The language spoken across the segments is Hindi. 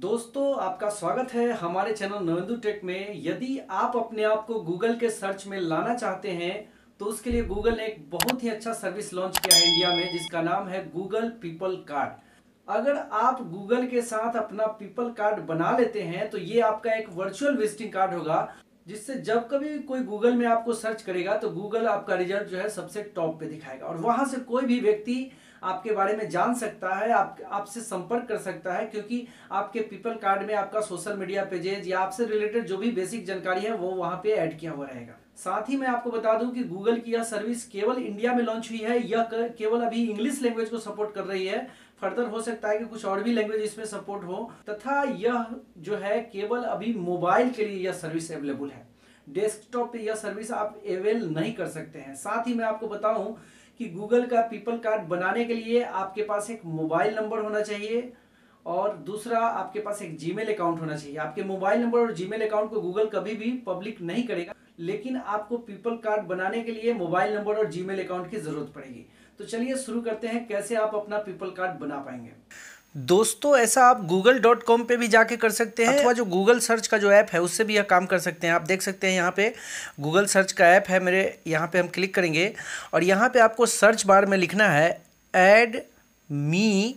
दोस्तों आपका स्वागत है हमारे चैनल नवेंदु टेक में यदि आप अपने आप को गूगल के सर्च में लाना चाहते हैं तो उसके लिए गूगल ने एक बहुत ही अच्छा सर्विस लॉन्च किया है इंडिया में जिसका नाम है गूगल पीपल कार्ड अगर आप गूगल के साथ अपना पीपल कार्ड बना लेते हैं तो ये आपका एक वर्चुअल विजिटिंग कार्ड होगा जिससे जब कभी कोई गूगल में आपको सर्च करेगा तो गूगल आपका रिजल्ट जो है सबसे टॉप पे दिखाएगा और वहां से कोई भी व्यक्ति आपके बारे में जान सकता है आप आपसे संपर्क कर सकता है क्योंकि आपके पीपल कार्ड में आपका सोशल मीडिया पेजेज या आपसे रिलेटेड जो भी बेसिक जानकारी है वो वहां पे ऐड किया हुआ रहेगा साथ ही मैं आपको बता दूं कि गूगल की यह सर्विस केवल इंडिया में लॉन्च हुई है यह केवल अभी इंग्लिश लैंग्वेज को सपोर्ट कर रही है फर्दर हो सकता है कि कुछ और भी लैंग्वेज इसमें सपोर्ट हो तथा यह जो है केवल अभी मोबाइल के लिए यह सर्विस अवेलेबल है डेस्कटॉप पे यह सर्विस आप अवेल नहीं कर सकते हैं साथ ही मैं आपको बताऊं कि गूगल का पीपल कार्ड बनाने के लिए आपके पास एक मोबाइल नंबर होना चाहिए और दूसरा आपके पास एक जीमेल अकाउंट होना चाहिए आपके मोबाइल नंबर और जीमेल अकाउंट को गूगल कभी भी पब्लिक नहीं करेगा लेकिन आपको पीपल कार्ड बनाने के लिए मोबाइल नंबर और जीमेल अकाउंट की जरूरत पड़ेगी तो चलिए शुरू करते हैं कैसे आप अपना पीपल कार्ड बना पाएंगे दोस्तों ऐसा आप गूगल डॉट कॉम पर भी जाके कर सकते हैं अथवा जो गूगल सर्च का जो ऐप है उससे भी यह काम कर सकते हैं आप देख सकते हैं यहाँ पे गूगल सर्च का ऐप है मेरे यहाँ पे हम क्लिक करेंगे और यहाँ पे आपको सर्च बार में लिखना है add me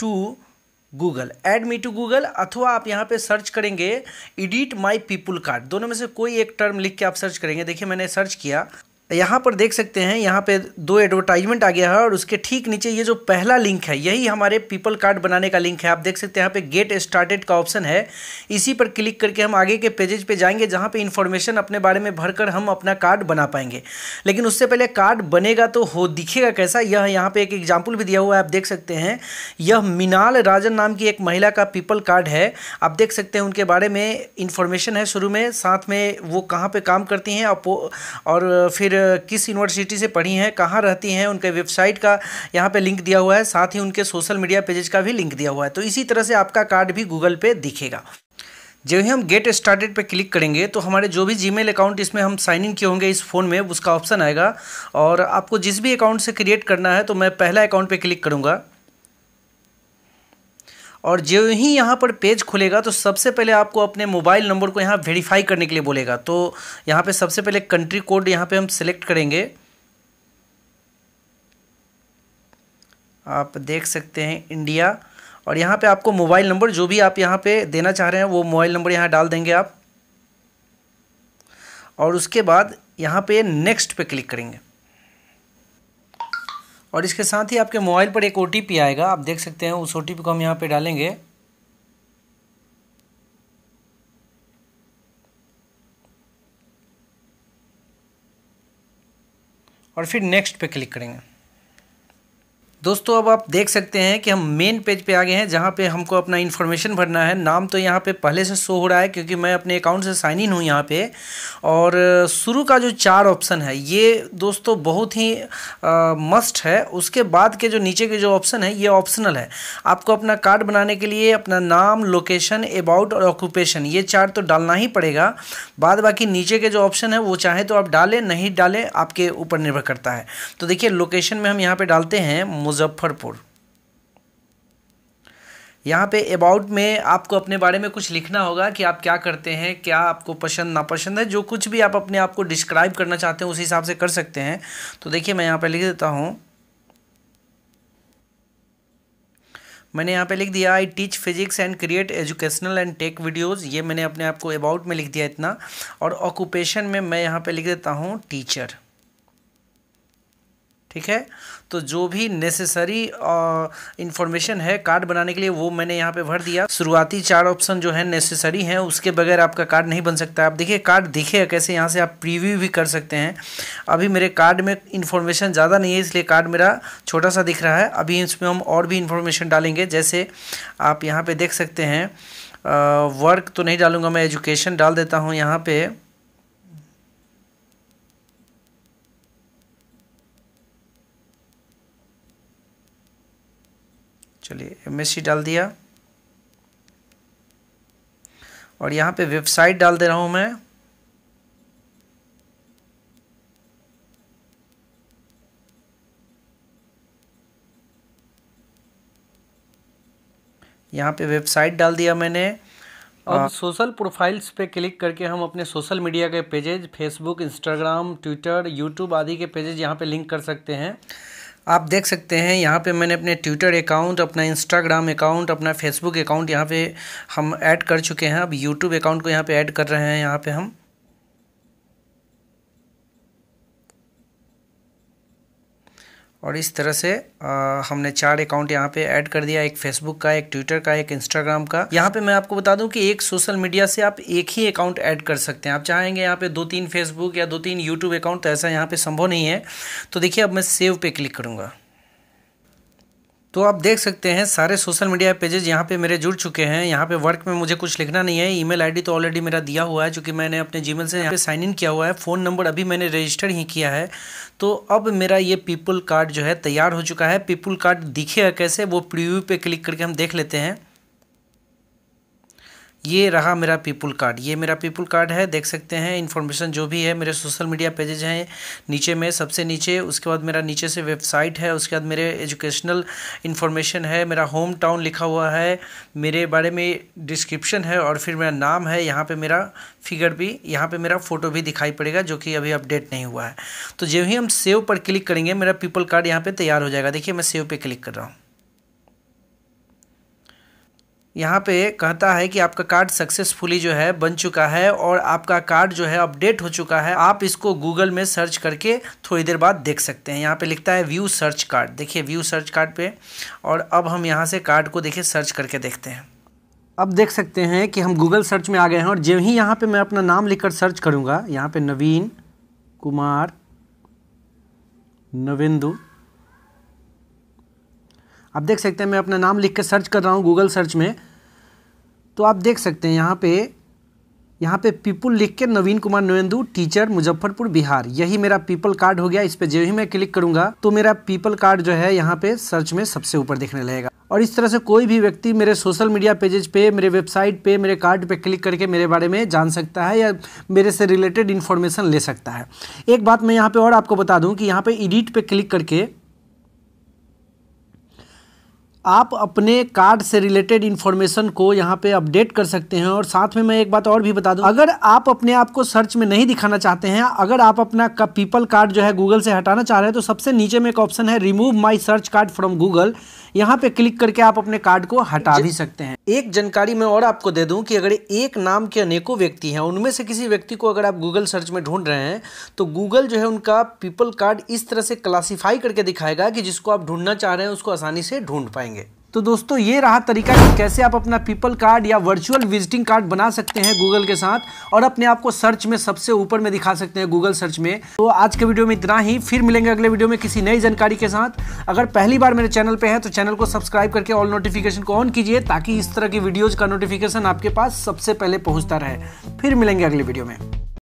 to Google add me to Google अथवा आप यहाँ पे सर्च करेंगे एडिट माई पीपुल कार्ड दोनों में से कोई एक टर्म लिख के आप सर्च करेंगे देखिए मैंने सर्च किया यहाँ पर देख सकते हैं यहाँ पे दो एडवर्टाइजमेंट आ गया है और उसके ठीक नीचे ये जो पहला लिंक है यही हमारे पीपल कार्ड बनाने का लिंक है आप देख सकते हैं यहाँ पे गेट स्टार्टेड का ऑप्शन है इसी पर क्लिक करके हम आगे के पेजेज पे जाएंगे जहाँ पे इन्फॉर्मेशन अपने बारे में भरकर हम अपना कार्ड बना पाएंगे लेकिन उससे पहले कार्ड बनेगा तो हो दिखेगा कैसा यह यहाँ पर एक एग्जाम्पल भी दिया हुआ है आप देख सकते हैं यह मीनाल राजन नाम की एक महिला का पीपल कार्ड है आप देख सकते हैं उनके बारे में इन्फॉर्मेशन है शुरू में साथ में वो कहाँ पर काम करती हैं और फिर किस यूनिवर्सिटी से पढ़ी हैं कहाँ रहती हैं उनके वेबसाइट का यहाँ पे लिंक दिया हुआ है साथ ही उनके सोशल मीडिया पेजेज का भी लिंक दिया हुआ है तो इसी तरह से आपका कार्ड भी गूगल पे दिखेगा जब ही हम गेट स्टार्टेड पे क्लिक करेंगे तो हमारे जो भी जीमेल अकाउंट इसमें हम साइन इन किए होंगे इस फ़ोन में उसका ऑप्शन आएगा और आपको जिस भी अकाउंट से क्रिएट करना है तो मैं पहला अकाउंट पे क्लिक करूँगा और जो ही यहाँ पर पेज खुलेगा तो सबसे पहले आपको अपने मोबाइल नंबर को यहाँ वेरीफाई करने के लिए बोलेगा तो यहाँ पे सबसे पहले कंट्री कोड यहाँ पे हम सिलेक्ट करेंगे आप देख सकते हैं इंडिया और यहाँ पे आपको मोबाइल नंबर जो भी आप यहाँ पे देना चाह रहे हैं वो मोबाइल नंबर यहाँ डाल देंगे आप और उसके बाद यहाँ पे नेक्स्ट पे क्लिक करेंगे और इसके साथ ही आपके मोबाइल पर एक ओ आएगा आप देख सकते हैं उस ओ को हम यहाँ पर डालेंगे और फिर नेक्स्ट पे क्लिक करेंगे दोस्तों अब आप देख सकते हैं कि हम मेन पेज पे आ गए हैं जहाँ पे हमको अपना इन्फॉर्मेशन भरना है नाम तो यहाँ पे पहले से शो हो रहा है क्योंकि मैं अपने अकाउंट से साइन इन हूँ यहाँ पे और शुरू का जो चार ऑप्शन है ये दोस्तों बहुत ही आ, मस्ट है उसके बाद के जो नीचे के जो ऑप्शन है ये ऑप्शनल है आपको अपना कार्ड बनाने के लिए अपना नाम लोकेशन अबाउट और ऑक्यूपेशन ये चार तो डालना ही पड़ेगा बाद बाकी नीचे के जो ऑप्शन है वो चाहे तो आप डालें नहीं डालें आपके ऊपर निर्भर करता है तो देखिए लोकेशन में हम यहाँ पर डालते हैं मुजफ्फरपुर यहाँ पे अबाउट में आपको अपने बारे में कुछ लिखना होगा कि आप क्या करते हैं क्या आपको पसंद नापसंद है जो कुछ भी आप अपने आप को डिस्क्राइब करना चाहते हैं उस हिसाब से कर सकते हैं तो देखिए मैं यहाँ पे लिख देता हूँ मैंने यहाँ पे लिख दिया I teach physics and create educational and tech videos ये मैंने अपने आप को अबाउट में लिख दिया इतना और ऑक्यूपेशन में मैं यहाँ पर लिख देता हूँ टीचर ठीक है तो जो भी नेसेसरी इन्फॉर्मेशन है कार्ड बनाने के लिए वो मैंने यहाँ पे भर दिया शुरुआती चार ऑप्शन जो है नेसेसरी हैं उसके बगैर आपका कार्ड नहीं बन सकता आप देखिए कार्ड दिखे कैसे यहाँ से आप प्रीव्यू भी कर सकते हैं अभी मेरे कार्ड में इन्फॉर्मेशन ज़्यादा नहीं है इसलिए कार्ड मेरा छोटा सा दिख रहा है अभी इसमें हम और भी इन्फॉर्मेशन डालेंगे जैसे आप यहाँ पर देख सकते हैं वर्क तो नहीं डालूंगा मैं एजुकेशन डाल देता हूँ यहाँ पर चलिए एम डाल दिया और यहाँ पे वेबसाइट डाल दे रहा हूँ मैं यहाँ पे वेबसाइट डाल दिया मैंने अब सोशल प्रोफाइल्स पे क्लिक करके हम अपने सोशल मीडिया के pages Facebook Instagram Twitter YouTube आदि के पेजेज यहाँ पे लिंक कर सकते हैं आप देख सकते हैं यहाँ पे मैंने अपने ट्विटर अकाउंट अपना इंस्टाग्राम अकाउंट अपना फेसबुक अकाउंट यहाँ पे हम ऐड कर चुके हैं अब यूट्यूब अकाउंट को यहाँ पे ऐड कर रहे हैं यहाँ पे हम और इस तरह से आ, हमने चार अकाउंट यहाँ पे ऐड कर दिया एक फेसबुक का एक ट्विटर का एक इंस्टाग्राम का यहाँ पे मैं आपको बता दूं कि एक सोशल मीडिया से आप एक ही अकाउंट ऐड कर सकते हैं आप चाहेंगे यहाँ पे दो तीन फेसबुक या दो तीन यूट्यूब अकाउंट तो ऐसा यहाँ पे संभव नहीं है तो देखिए अब मैं सेव पे क्लिक करूँगा तो आप देख सकते हैं सारे सोशल मीडिया पेजेस यहाँ पे मेरे जुड़ चुके हैं यहाँ पे वर्क में मुझे कुछ लिखना नहीं है ईमेल आईडी तो ऑलरेडी मेरा दिया हुआ है चूँकि मैंने अपने जीमेल से यहाँ पे साइन इन किया हुआ है फ़ोन नंबर अभी मैंने रजिस्टर ही किया है तो अब मेरा ये पीपल कार्ड जो है तैयार हो चुका है पीपुल कार्ड दिखेगा कैसे वो प्रीव्यू पे क्लिक करके हम देख लेते हैं ये रहा मेरा पीपुल कार्ड ये मेरा पीपुल कार्ड है देख सकते हैं इन्फॉर्मेशन जो भी है मेरे सोशल मीडिया पेजेज हैं नीचे में सबसे नीचे उसके बाद मेरा नीचे से वेबसाइट है उसके बाद मेरे एजुकेशनल इन्फॉर्मेशन है मेरा होम टाउन लिखा हुआ है मेरे बारे में डिस्क्रिप्शन है और फिर मेरा नाम है यहाँ पर मेरा फिगर भी यहाँ पर मेरा फ़ोटो भी दिखाई पड़ेगा जो कि अभी अपडेट नहीं हुआ है तो जो ही हम सेव पर क्लिक करेंगे मेरा पीपल कार्ड यहाँ पर तैयार हो जाएगा देखिए मैं सेव पर क्लिक कर रहा हूँ यहाँ पे कहता है कि आपका कार्ड सक्सेसफुली जो है बन चुका है और आपका कार्ड जो है अपडेट हो चुका है आप इसको गूगल में सर्च करके थोड़ी देर बाद देख सकते हैं यहाँ पे लिखता है व्यू सर्च कार्ड देखिए व्यू सर्च कार्ड पे और अब हम यहाँ से कार्ड को देखिए सर्च करके देखते हैं अब देख सकते हैं कि हम गूगल सर्च में आ गए हैं और जो ही यहाँ पर मैं अपना नाम लिख सर्च करूँगा यहाँ पर नवीन कुमार नवेंदु आप देख सकते हैं मैं अपना नाम लिख कर सर्च कर रहा हूँ गूगल सर्च में तो आप देख सकते हैं यहाँ पे यहाँ पे पीपुल लिख के नवीन कुमार नवेंदु टीचर मुजफ्फरपुर बिहार यही मेरा पीपल कार्ड हो गया इस पर जब ही मैं क्लिक करूंगा तो मेरा पीपल कार्ड जो है यहाँ पे सर्च में सबसे ऊपर दिखने लगेगा और इस तरह से कोई भी व्यक्ति मेरे सोशल मीडिया पेजेज पे मेरे वेबसाइट पे मेरे कार्ड पे क्लिक करके मेरे बारे में जान सकता है या मेरे से रिलेटेड इन्फॉर्मेशन ले सकता है एक बात मैं यहाँ पे और आपको बता दूँ कि यहाँ पे एडिट पे क्लिक करके आप अपने कार्ड से रिलेटेड इन्फॉर्मेशन को यहाँ पे अपडेट कर सकते हैं और साथ में मैं एक बात और भी बता दूं अगर आप अपने आप को सर्च में नहीं दिखाना चाहते हैं अगर आप अपना का पीपल कार्ड जो है गूगल से हटाना चाह रहे हैं तो सबसे नीचे में एक ऑप्शन है remove my search card from Google यहाँ पे क्लिक करके आप अपने कार्ड को हटा भी सकते हैं एक जानकारी मैं और आपको दे दूं कि अगर एक नाम के अनेकों व्यक्ति हैं उनमें से किसी व्यक्ति को अगर आप गूगल सर्च में ढूंढ रहे हैं तो गूगल जो है उनका पीपल कार्ड इस तरह से क्लासीफाई करके दिखाएगा कि जिसको आप ढूंढना चाह रहे हैं उसको आसानी से ढूंढ पाएंगे तो दोस्तों ये रहा तरीका कि कैसे आप अपना पीपल कार्ड या वर्चुअल विजिटिंग कार्ड बना सकते हैं गूगल के साथ और अपने आप को सर्च में सबसे ऊपर में दिखा सकते हैं गूगल सर्च में तो आज के वीडियो में इतना ही फिर मिलेंगे अगले वीडियो में किसी नई जानकारी के साथ अगर पहली बार मेरे चैनल पर है तो चैनल को सब्सक्राइब करके ऑल नोटिफिकेशन को ऑन कीजिए ताकि इस तरह की वीडियोज़ का नोटिफिकेशन आपके पास सबसे पहले पहुँचता रहे फिर मिलेंगे अगले वीडियो में